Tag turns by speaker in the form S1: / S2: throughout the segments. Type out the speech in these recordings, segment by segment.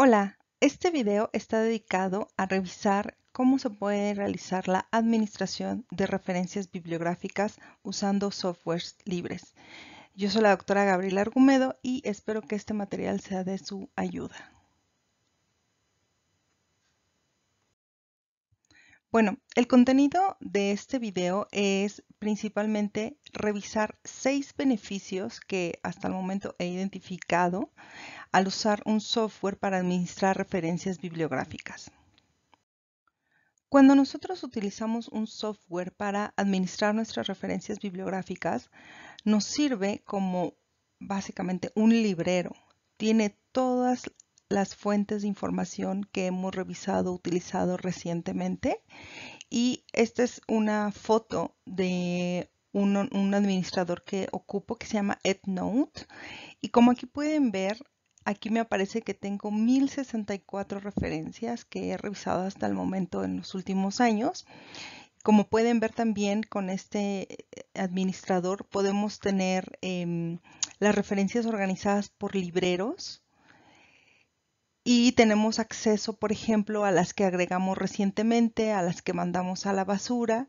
S1: Hola, este video está dedicado a revisar cómo se puede realizar la administración de referencias bibliográficas usando softwares libres. Yo soy la doctora Gabriela Argumedo y espero que este material sea de su ayuda. Bueno, el contenido de este video es principalmente revisar seis beneficios que hasta el momento he identificado al usar un software para administrar referencias bibliográficas. Cuando nosotros utilizamos un software para administrar nuestras referencias bibliográficas, nos sirve como básicamente un librero. Tiene todas las fuentes de información que hemos revisado, utilizado recientemente. Y esta es una foto de un, administrador que ocupo que se llama EndNote. Y como aquí pueden ver, Aquí me aparece que tengo 1064 referencias que he revisado hasta el momento en los últimos años. Como pueden ver también con este eh, administrador podemos tener em, las referencias organizadas por libreros y tenemos acceso, por ejemplo, a las que agregamos recientemente, a las que mandamos a la basura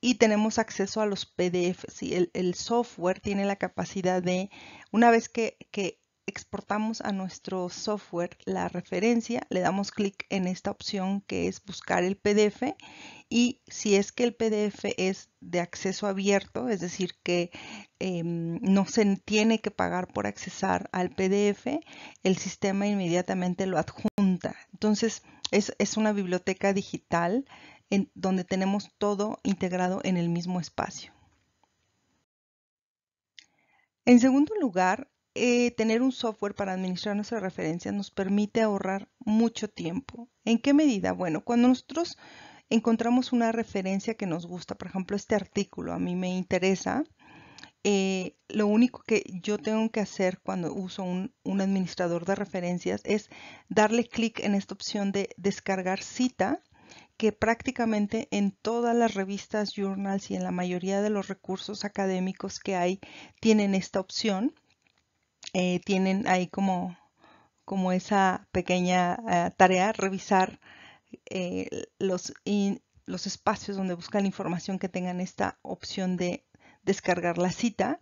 S1: y tenemos acceso a los PDFs. El, el software tiene la capacidad de, una vez que, que exportamos a nuestro software la referencia, le damos clic en esta opción que es buscar el PDF y si es que el PDF es de acceso abierto, es decir, que em, no se tiene que pagar por accesar al PDF, el sistema inmediatamente lo adjunta. Entonces, es, es una biblioteca digital en donde tenemos todo integrado en el mismo espacio. En segundo lugar, eh, tener un software para administrar nuestras referencias nos permite ahorrar mucho tiempo. ¿En qué medida? Bueno, cuando nosotros encontramos una referencia que nos gusta, por ejemplo, este artículo a mí me interesa, eh, lo único que yo tengo que hacer cuando uso un administrador de referencias es darle clic en esta opción de descargar cita que prácticamente en todas las revistas, journals y en la mayoría de los recursos académicos que hay tienen esta opción. Eh, tienen ahí como, como esa pequeña eh, tarea, revisar eh, los, espacios donde buscan información que tengan esta opción de descargar la cita.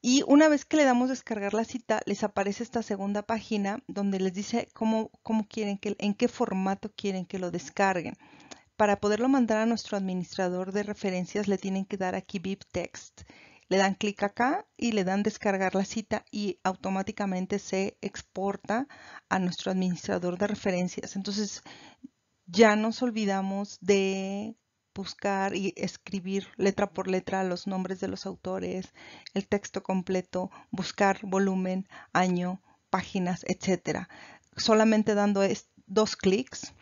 S1: Y una vez que le damos descargar la cita, les aparece esta segunda página donde les dice cómo, quieren que, en qué formato quieren que lo descarguen. Para poderlo mandar a nuestro administrador de referencias, le tienen que dar aquí VIP text le dan clic acá y le dan descargar la cita y automáticamente se exporta a nuestro administrador de referencias. Entonces ya nos olvidamos de buscar y escribir letra por letra los nombres de los autores, el texto completo, buscar volumen, año, páginas, etcétera. Solamente dando dos clics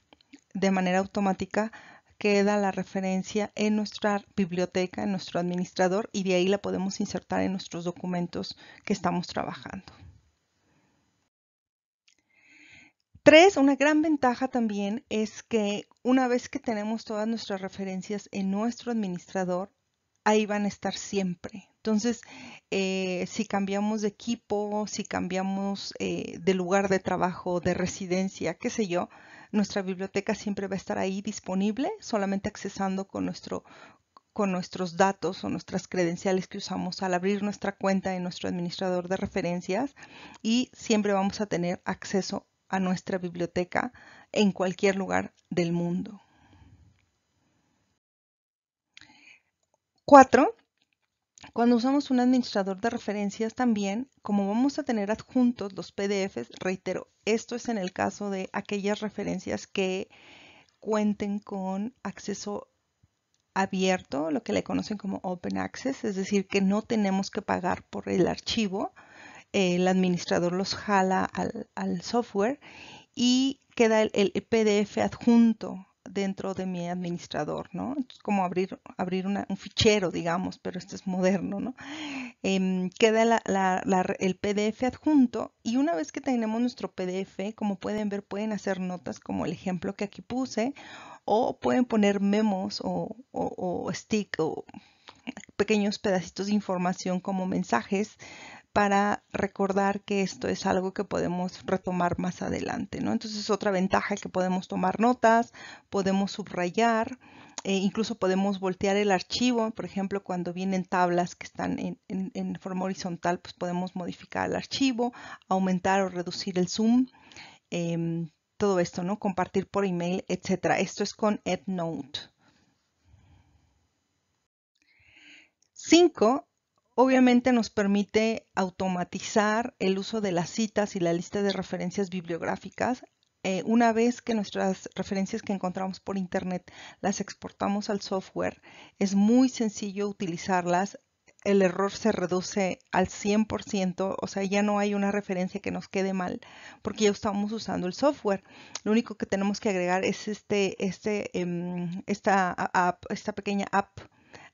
S1: de manera automática queda la referencia en nuestra biblioteca, en nuestro administrador y de ahí la podemos insertar en nuestros documentos que estamos trabajando. Tres, una gran ventaja también es que una vez que tenemos todas nuestras referencias en nuestro administrador, ahí van a estar siempre. Entonces, eh, si cambiamos de equipo, si cambiamos eh, de lugar de trabajo, de residencia, qué sé yo, nuestra biblioteca siempre va a estar ahí disponible, solamente accesando con con nuestros datos o nuestras credenciales que usamos al abrir nuestra cuenta en nuestro administrador de referencias y siempre vamos a tener acceso a nuestra biblioteca en cualquier lugar del mundo. Cuatro, cuando usamos un administrador de referencias también, como vamos a tener adjuntos los PDFs, reitero, esto es en el caso de aquellas referencias que cuenten con acceso abierto, lo que le conocen como Open Access, es decir, que no tenemos que pagar por el archivo, el administrador los jala al, software y queda el PDF adjunto dentro de mi administrador, ¿no? Es como abrir, abrir un fichero, digamos, pero este es moderno, ¿no? Em, queda el PDF adjunto y una vez que tenemos nuestro PDF, como pueden ver, pueden hacer notas como el ejemplo que aquí puse o pueden poner memos o, o stick o pequeños pedacitos de información como mensajes para recordar que esto es algo que podemos retomar más adelante, ¿no? Entonces, otra ventaja es que podemos tomar notas, podemos subrayar, eh, incluso podemos voltear el archivo, por ejemplo, cuando vienen tablas que están en, forma horizontal, pues podemos modificar el archivo, aumentar o reducir el zoom, em, todo esto, ¿no? Compartir por email, etcétera. Esto es con EdNote. 5. Obviamente nos permite automatizar el uso de las citas y la lista de referencias bibliográficas eh, una vez que nuestras referencias que encontramos por internet las exportamos al software, es muy sencillo utilizarlas. El error se reduce al 100%, o sea, ya no hay una referencia que nos quede mal porque ya estamos usando el software. Lo único que tenemos que agregar es este, este em, esta pequeña app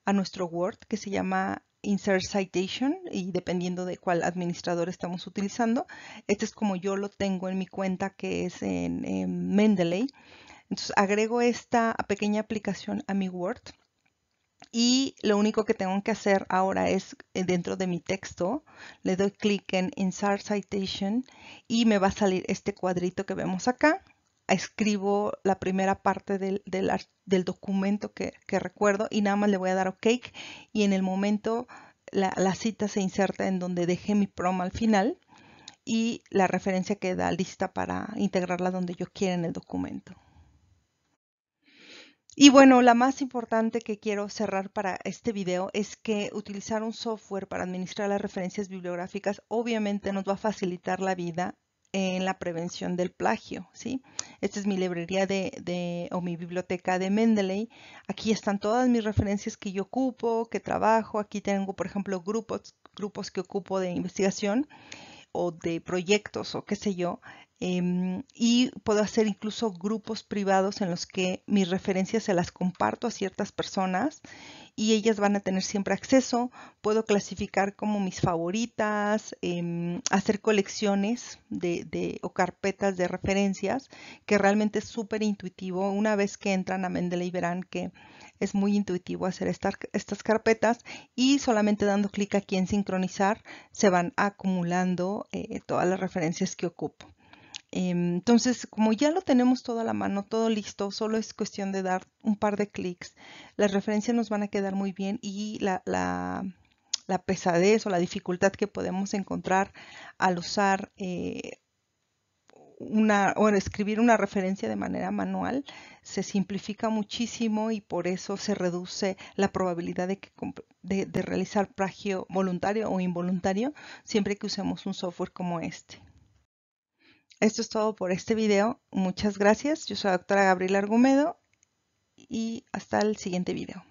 S1: a nuestro Word que se llama Insert Citation y dependiendo de cuál administrador estamos utilizando. Este es como yo lo tengo en mi cuenta que es en, Mendeley. Entonces agrego esta pequeña aplicación a mi Word y lo único que tengo que hacer ahora es eh, dentro de mi texto le doy clic en Insert Citation y me va a salir este cuadrito que vemos acá escribo la primera parte del, documento que, recuerdo y nada más le voy a dar OK y en el momento la, cita se inserta en donde dejé mi prom al final y la referencia queda lista para integrarla donde yo quiera en el documento. Y bueno, la más importante que quiero cerrar para este video es que utilizar un software para administrar las referencias bibliográficas obviamente nos va a facilitar la vida en la prevención del plagio. ¿sí? Esta es mi librería de, o mi biblioteca de Mendeley. Aquí están todas mis referencias que yo ocupo, que trabajo. Aquí tengo, por ejemplo, grupos, grupos que ocupo de investigación o de proyectos o qué sé yo. Em, y puedo hacer incluso grupos privados en los que mis referencias se las comparto a ciertas personas y ellas van a tener siempre acceso. Puedo clasificar como mis favoritas, em, hacer colecciones de, o carpetas de referencias, que realmente es súper intuitivo. Una vez que entran a Mendeley verán que es muy intuitivo hacer estas, carpetas y solamente dando clic aquí en sincronizar se van acumulando eh, todas las referencias que ocupo. Em, entonces, como ya lo tenemos todo a la mano, todo listo, solo es cuestión de dar un par de clics. Las referencias nos van a quedar muy bien y la, pesadez o la dificultad que podemos encontrar al usar eh, una o escribir una referencia de manera manual se simplifica muchísimo y por eso se reduce la probabilidad de realizar plagio voluntario o involuntario siempre que usemos un software como este. Esto es todo por este video. Muchas gracias. Yo soy la doctora Gabriela Argumedo y hasta el siguiente video.